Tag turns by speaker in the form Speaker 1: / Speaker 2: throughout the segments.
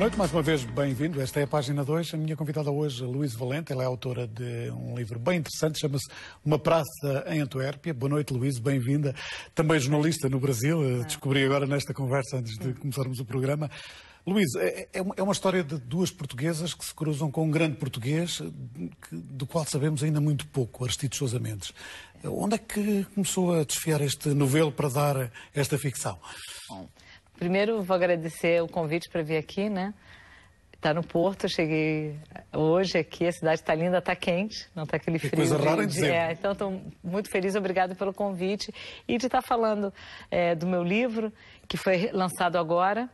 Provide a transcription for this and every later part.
Speaker 1: Boa noite, mais uma vez bem-vindo. Esta é a página 2. A minha convidada hoje, Luísa Valente, ela é autora de um livro bem interessante, chama-se Uma Praça em Antuérpia. Boa noite, Luísa, bem-vinda. Também jornalista no Brasil, eh, descobri agora nesta conversa antes de começarmos o programa. Luísa, é, é, é, é uma história de duas portuguesas que se cruzam com um grande português, do qual sabemos ainda muito pouco, Aristides Sousa Mendes. Onde é que começou a desfiar este novelo para dar esta ficção?
Speaker 2: Bom primeiro vou agradecer o convite para vir aqui, né? Está no Porto, cheguei hoje aqui, a cidade está linda, está quente, não está aquele frio. Que coisa rara de, dizer. É, então estou muito feliz, obrigado pelo convite e de estar tá falando é, do meu livro, que foi lançado agora,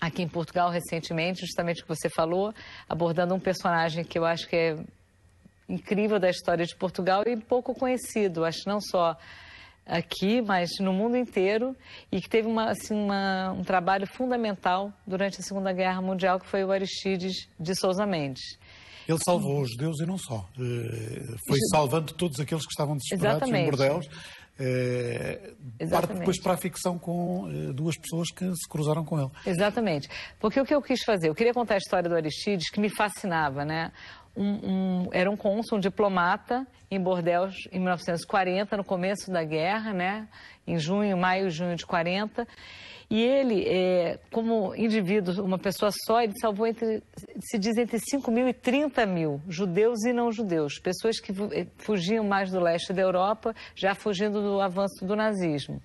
Speaker 2: aqui em Portugal recentemente, justamente o que você falou, abordando um personagem que eu acho que é incrível da história de Portugal e pouco conhecido, acho não só aqui, mas no mundo inteiro, e que teve uma, assim, uma, um trabalho fundamental durante a Segunda Guerra Mundial, que foi o Aristides de Souza Mendes.
Speaker 1: Ele salvou os judeus e não só. Eh, foi salvando todos aqueles que estavam desesperados em bordelos. É,
Speaker 2: parte depois para a
Speaker 1: ficção com eh, duas pessoas que se cruzaram com ele.
Speaker 2: Exatamente. Porque o que eu quis fazer? Eu queria contar a história do Aristides, que me fascinava, né? um, um, era um cônsul, um diplomata em Bordel em 1940, no começo da guerra, né? em junho, maio, junho de 40. E ele, é, como indivíduo, uma pessoa só, ele salvou, entre, se diz, entre 5 mil e 30 mil judeus e não judeus, pessoas que é, fugiam mais do leste da Europa, já fugindo do avanço do nazismo.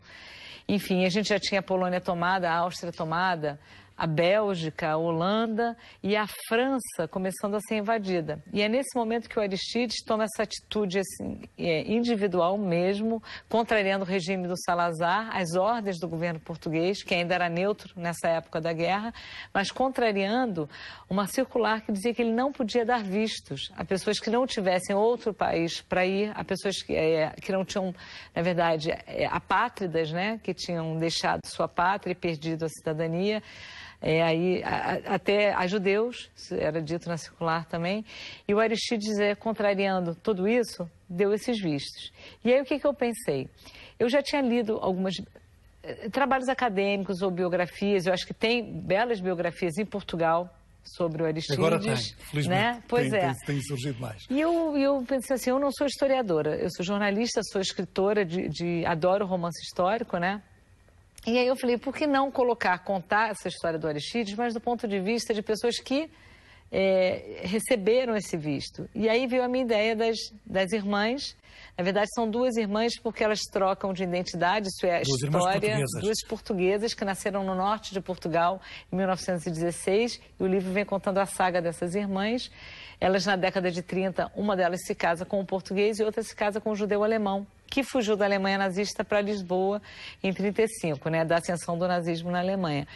Speaker 2: Enfim, a gente já tinha a Polônia tomada, a Áustria tomada, a Bélgica, a Holanda e a França começando a ser invadida. E é nesse momento que o Aristides toma essa atitude assim, é, individual mesmo, contrariando o regime do Salazar, as ordens do governo português, que ainda era neutro nessa época da guerra, mas contrariando uma circular que dizia que ele não podia dar vistos a pessoas que não tivessem outro país para ir, a pessoas que, é, que não tinham, na verdade, é, apátridas, né, que tinham deixado sua pátria e perdido a cidadania é, aí, a, até a judeus, era dito na circular também. E o Aristides, é, contrariando tudo isso, deu esses vistos. E aí o que, que eu pensei? Eu já tinha lido algumas eh, trabalhos acadêmicos ou biografias, eu acho que tem belas biografias em Portugal sobre o Aristides. Agora tem, né? felizmente. Né? Pois tem, é. Tem, tem, surgido mais. E eu, eu pensei assim, eu não sou historiadora, eu sou jornalista, sou escritora, de, de adoro romance histórico, né? E aí eu falei, por que não colocar, contar essa história do Aristides, mas do ponto de vista de pessoas que é, receberam esse visto? E aí veio a minha ideia das, das irmãs. Na verdade, são duas irmãs porque elas trocam de identidade, isso é a duas história. Duas portuguesas que nasceram no norte de Portugal em 1916. E o livro vem contando a saga dessas irmãs. Elas, na década de 30, uma delas se casa com um português e outra se casa com um judeu alemão que fugiu da Alemanha nazista para Lisboa em 35, né, da ascensão do nazismo na Alemanha.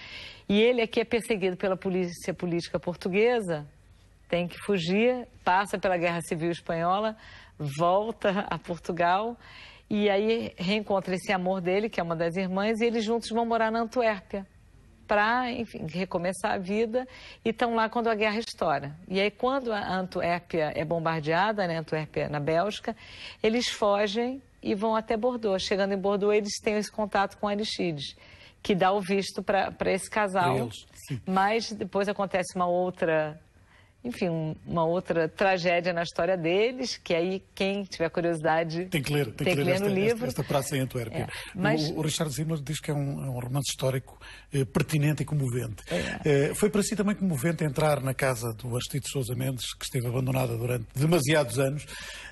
Speaker 2: E ele aqui é perseguido pela polícia política portuguesa, tem que fugir, passa pela Guerra Civil Espanhola, volta a Portugal e aí reencontra esse amor dele, que é uma das irmãs, e eles juntos vão morar na Antuérpia para, enfim, recomeçar a vida e estão lá quando a guerra estoura. E aí quando a Antuérpia é bombardeada, né, Antuérpia na Bélgica, eles fogem e vão até Bordeaux. Chegando em Bordeaux, eles têm esse contato com Aristides, que dá o visto para esse casal. Mas depois acontece uma outra enfim, uma outra tragédia na história deles, que aí quem tiver curiosidade tem que ler, tem, tem que, que ler, ler esta, no livro. Esta, esta Praça
Speaker 1: em Antuérpia. É, mas... o, o, Richard Zimmer diz que é um, é um romance histórico eh, pertinente e comovente. É. Eh, foi para si também comovente entrar na casa do Aristides Sousa Mendes, que esteve abandonada durante demasiados anos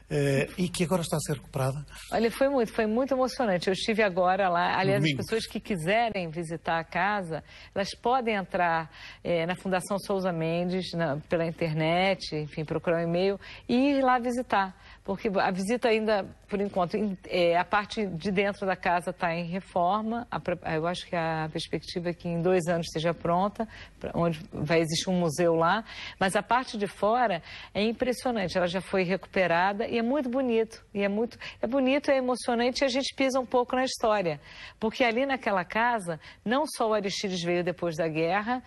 Speaker 1: eh, e que agora está a ser recuperada?
Speaker 2: Olha, foi muito, foi muito emocionante. Eu estive agora lá. Aliás, as pessoas que quiserem visitar a casa, elas podem entrar eh, na Fundação Sousa Mendes na, pela internet internet, enfim, procurar um e-mail e ir lá visitar. Porque a visita ainda, por enquanto, é, a parte de dentro da casa está em reforma. A, eu acho que a perspectiva é que em dois anos esteja pronta, onde vai existir um museu lá. Mas a parte de fora é impressionante. Ela já foi recuperada e é muito bonito. E é muito, é bonito, é emocionante e a gente pisa um pouco na história, porque ali naquela casa não só o Aristides veio depois da guerra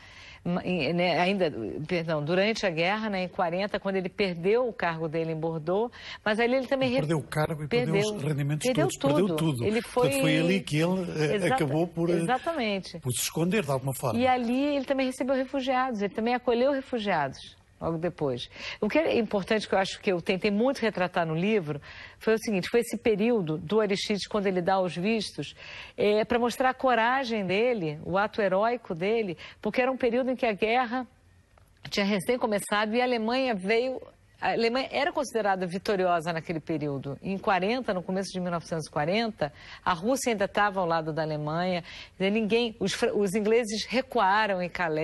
Speaker 2: né, ainda, perdão, durante a guerra, né, em 40, quando ele perdeu o cargo dele em Bordeaux, mas ali ele também... Ele perdeu o cargo e perdeu, perdeu os rendimentos perdeu todos, tudo. perdeu tudo. Ele foi... Portanto, foi ali que ele eh, Exata... acabou por, eh, Exatamente.
Speaker 1: por se esconder de alguma forma. E
Speaker 2: ali ele também recebeu refugiados, ele também acolheu refugiados logo depois. O que é importante que eu acho que eu tentei muito retratar no livro foi o seguinte: foi esse período do Aristides quando ele dá os vistos é, para mostrar a coragem dele, o ato heróico dele, porque era um período em que a guerra tinha recém começado e a Alemanha veio a Alemanha era considerada vitoriosa naquele período. Em 40, no começo de 1940, a Rússia ainda estava ao lado da Alemanha. Ninguém, os, os, ingleses recuaram em Calais.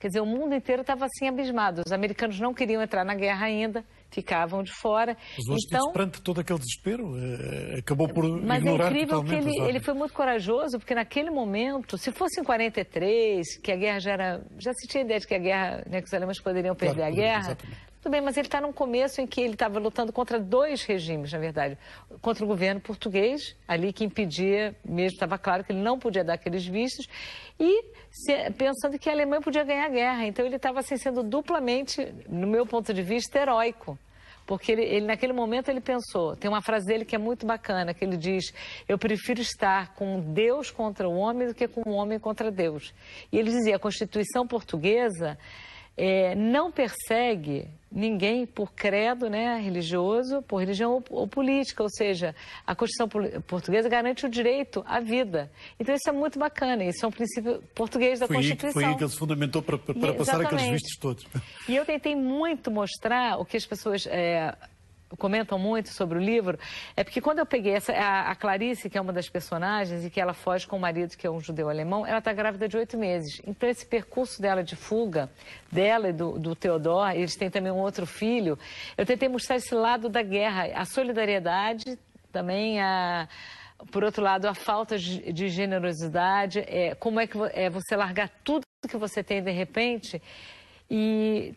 Speaker 2: Quer dizer, o mundo inteiro estava assim abismado. Os americanos não queriam entrar na guerra ainda. Ficavam de fora. Os hoje, então,
Speaker 1: perante todo aquele desespero, eh, acabou por mas é ignorar Mas é incrível que ele, ele,
Speaker 2: foi muito corajoso, porque naquele momento, se fosse em 43, que a guerra já era... Já se tinha ideia de que a guerra, né, que os alemães poderiam perder claro, a guerra, exatamente tudo bem, mas ele está num começo em que ele estava lutando contra dois regimes, na verdade. Contra o governo português, ali que impedia, mesmo estava claro que ele não podia dar aqueles vistos, e pensando que a Alemanha podia ganhar a guerra. Então ele estava assim, sendo duplamente, no meu ponto de vista, heróico porque ele, ele, naquele momento ele pensou, tem uma frase dele que é muito bacana, que ele diz, eu prefiro estar com Deus contra o homem do que com o homem contra Deus. E ele dizia, a Constituição Portuguesa é, não persegue ninguém por credo né, religioso, por religião ou, ou, política, ou seja, a Constituição portuguesa garante o direito à vida. Então isso é muito bacana, isso é um princípio português da foi Constituição. Aí, foi aí que ele se
Speaker 1: fundamentou para, passar aqueles vistos todos.
Speaker 2: E eu tentei muito mostrar o que as pessoas... É, comentam muito sobre o livro, é porque quando eu peguei essa, a, a, Clarice, que é uma das personagens, e que ela foge com o marido, que é um judeu alemão, ela está grávida de oito meses. Então, esse percurso dela de fuga, dela e do, do Theodor, eles têm também um outro filho, eu tentei mostrar esse lado da guerra, a solidariedade, também a por outro lado, a falta de generosidade, é, como é que é, você largar tudo que você tem de repente e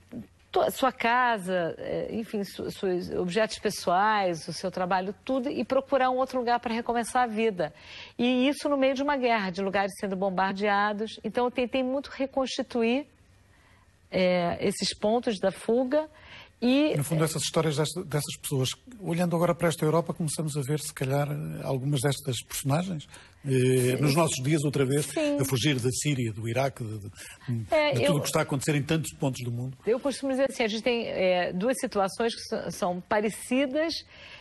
Speaker 2: sua casa, eh, enfim, seus objetos pessoais, o seu trabalho, tudo, e procurar um outro lugar para recomeçar a vida. E isso no meio de uma guerra, de lugares sendo bombardeados. Então, eu tentei muito reconstituir é, esses pontos da fuga e,
Speaker 1: no fundo, essas histórias dessas pessoas. Olhando agora para esta Europa, começamos a ver, se calhar, algumas destas personagens eh, nos nossos dias, outra vez, Sim. a fugir da Síria, do Iraque, de, de, é, de tudo o que está a acontecer em tantos pontos do mundo.
Speaker 2: Eu costumo dizer assim: a gente tem é, eh, duas situações que são parecidas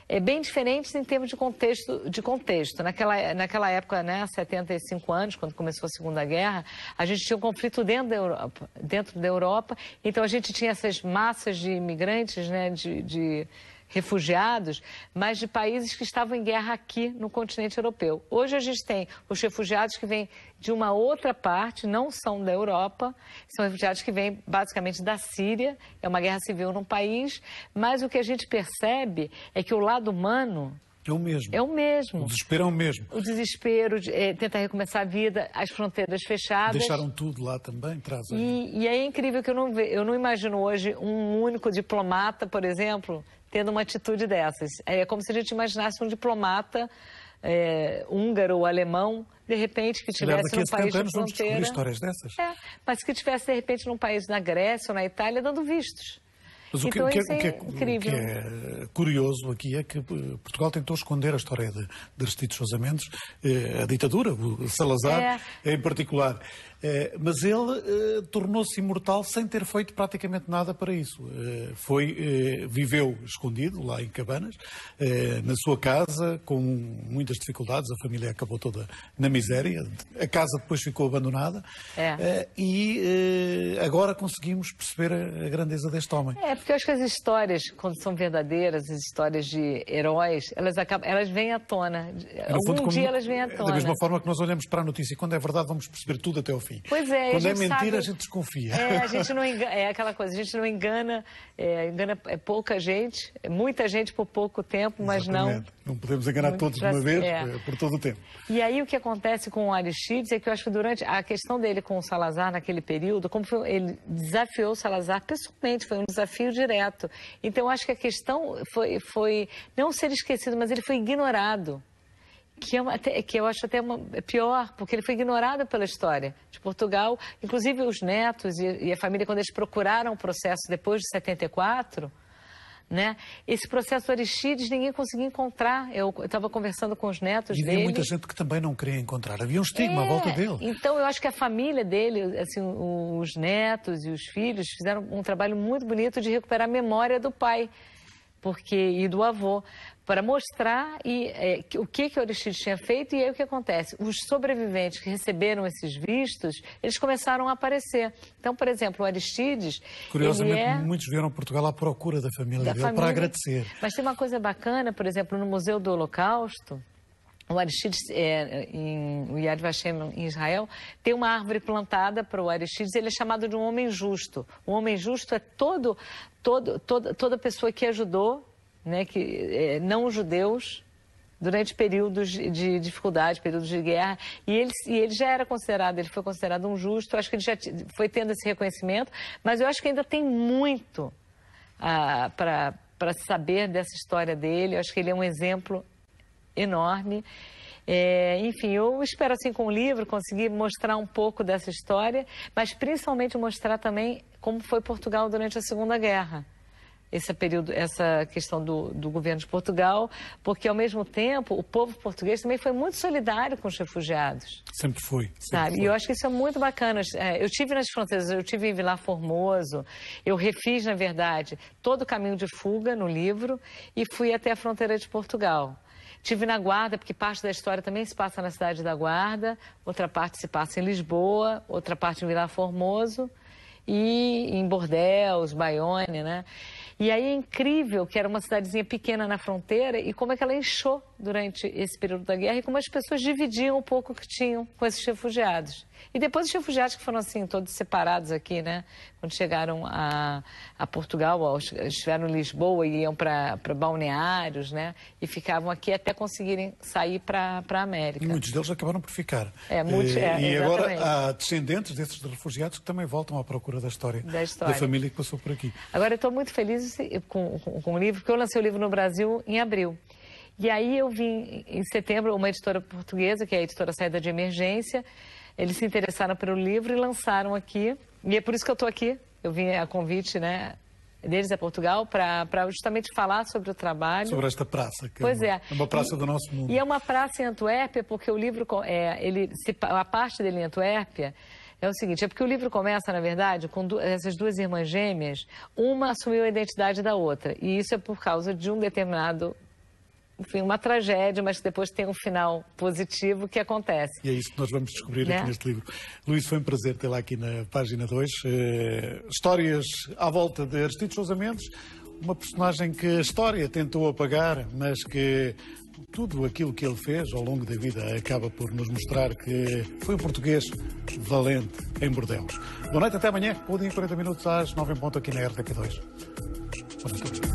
Speaker 2: é, bem diferentes em termos de contexto. De contexto. Naquela, naquela época, né, 75 anos, quando começou a Segunda Guerra, a gente tinha um conflito dentro da Europa. Dentro da Europa então, a gente tinha essas massas de imigrantes, né, de, de refugiados, mas de países que estavam em guerra aqui no continente europeu. Hoje a gente tem os refugiados que vêm de uma outra parte, não são da Europa, são refugiados que vêm basicamente da Síria, é uma guerra civil num país, mas o que a gente percebe é que o lado humano é o mesmo. É o mesmo. O
Speaker 1: desespero é o mesmo.
Speaker 2: O desespero, de, é, tentar recomeçar a vida, as fronteiras fechadas. Deixaram
Speaker 1: tudo lá também, trazem.
Speaker 2: E, e é incrível que eu não, ve, eu não imagino hoje um único diplomata, por exemplo, tendo uma atitude dessas. É como se a gente imaginasse um diplomata é, húngaro ou alemão, de repente, que tivesse num país anos, de fronteira. histórias dessas. É, mas que tivesse, de repente, num país na Grécia ou na Itália, dando vistos. Mas o que, então, o que, é, o que, é, incrível. É o que
Speaker 1: é curioso aqui é que eh, Portugal tentou esconder a história de, de Restitutos eh, a ditadura, o Salazar é. em particular. Eh, mas ele eh, tornou-se imortal sem ter feito praticamente nada para isso. Eh, foi, viveu escondido lá em Cabanas, na sua casa, com muitas dificuldades, a família acabou toda na miséria, a casa depois ficou abandonada é. e agora conseguimos perceber a, grandeza deste homem.
Speaker 2: É, porque eu acho que as histórias, quando são verdadeiras, as histórias de heróis, elas, acabam, elas vêm à tona. Um dia elas vêm à tona. Da mesma
Speaker 1: forma que nós olhamos para a notícia, quando é verdade vamos perceber tudo até ao fim enfim. Pois é, Quando é mentira, sabe, a gente desconfia. É, a gente
Speaker 2: não engana, é aquela coisa, a gente não engana, é, engana é pouca gente, é muita gente por pouco tempo, mas Exatamente.
Speaker 1: não. Não podemos enganar todos de uma vez, é. é. por todo o tempo.
Speaker 2: E aí o que acontece com o Aristides é que eu acho que durante a questão dele com o Salazar naquele período, como foi, ele desafiou o Salazar pessoalmente, foi um desafio direto. Então eu acho que a questão foi, foi não ser esquecido, mas ele foi ignorado que, é uma, que eu acho até uma, é pior, porque ele foi ignorado pela história de Portugal. Inclusive, os netos e, e a família, quando eles procuraram o processo depois de 74, né? Esse processo Aristides ninguém conseguia encontrar. Eu estava conversando com os netos e dele. E muita gente
Speaker 1: que também não queria encontrar. Havia um estigma é, à volta é, dele.
Speaker 2: Então eu acho que a família dele, assim, os netos e os filhos fizeram um trabalho muito bonito de recuperar a memória do pai porque e do avô, para mostrar e, é, o que, que Aristides tinha feito. E aí o que acontece? Os sobreviventes que receberam esses vistos, eles começaram a aparecer. Então, por exemplo, o Aristides. Curiosamente, é...
Speaker 1: muitos vieram a Portugal à procura da família da dele família. para agradecer.
Speaker 2: Mas tem uma coisa bacana, por exemplo, no Museu do Holocausto o Aristides, é, em, o Yad Vashem em Israel, tem uma árvore plantada para o Aristides, ele é chamado de um homem justo. O homem justo é todo, todo, todo toda pessoa que ajudou, né, que, é, não os judeus, durante períodos de dificuldade, períodos de guerra, e ele, e ele já era considerado, ele foi considerado um justo, eu acho que ele já foi tendo esse reconhecimento, mas eu acho que ainda tem muito ah, para para saber dessa história dele. Eu acho que ele é um exemplo enorme. É, enfim, eu espero assim com o livro conseguir mostrar um pouco dessa história, mas principalmente mostrar também como foi Portugal durante a Segunda Guerra. Esse período, essa questão do, do governo de Portugal, porque ao mesmo tempo o povo português também foi muito solidário com os refugiados. Sempre foi. sabe? E eu acho que isso é muito bacana. É, eu tive nas fronteiras, eu tive em Vilar Formoso, eu refiz, na verdade, todo o caminho de fuga no livro e fui até a fronteira de Portugal. Tive na Guarda, porque parte da história também se passa na cidade da Guarda, outra parte se passa em Lisboa, outra parte em Vila Formoso e em Bordeaux, Baione, né? E aí é incrível que era uma cidadezinha pequena na fronteira e como é que ela inchou durante esse período da guerra e como as pessoas dividiam um pouco o que tinham com esses refugiados. E depois os refugiados que foram assim, todos separados aqui, né? Quando chegaram a, a Portugal, estiveram em Lisboa e iam para balneários, né? E ficavam aqui até conseguirem sair para a América. E muitos deles acabaram por
Speaker 1: ficar. É, muitos, é, e exatamente. agora há descendentes desses refugiados que também voltam à procura da história, da, história. da família que passou por aqui.
Speaker 2: Agora, eu estou muito feliz assim, com, com, com o livro, porque eu lancei o livro no Brasil em abril. E aí eu vim em setembro, uma editora portuguesa, que é a editora Saída de Emergência, eles se interessaram pelo livro e lançaram aqui. E é por isso que eu estou aqui. Eu vim a convite, né, deles a Portugal para justamente falar sobre o trabalho. Sobre esta
Speaker 1: praça. Que é pois é. Uma, é uma praça e, do nosso mundo.
Speaker 2: E é uma praça em Antuérpia, porque o livro, é, ele, se, a parte dele em Antuérpia é o seguinte, é porque o livro começa, na verdade, com du essas duas irmãs gêmeas, uma assumiu a identidade da outra, e isso é por causa de um determinado enfim, uma tragédia, mas depois tem um final positivo que acontece.
Speaker 1: E é isso que nós vamos descobrir né? aqui neste livro. Luís, foi um prazer tê-la aqui na página 2. Eh, histórias à volta de Aristides Sousa Mendes, uma personagem que a história tentou apagar, mas que tudo aquilo que ele fez ao longo da vida acaba por nos mostrar que foi um português valente em Bordeus. Boa noite, até amanhã, Podem 40 minutos às 9 em ponto aqui na RTP2. Boa noite.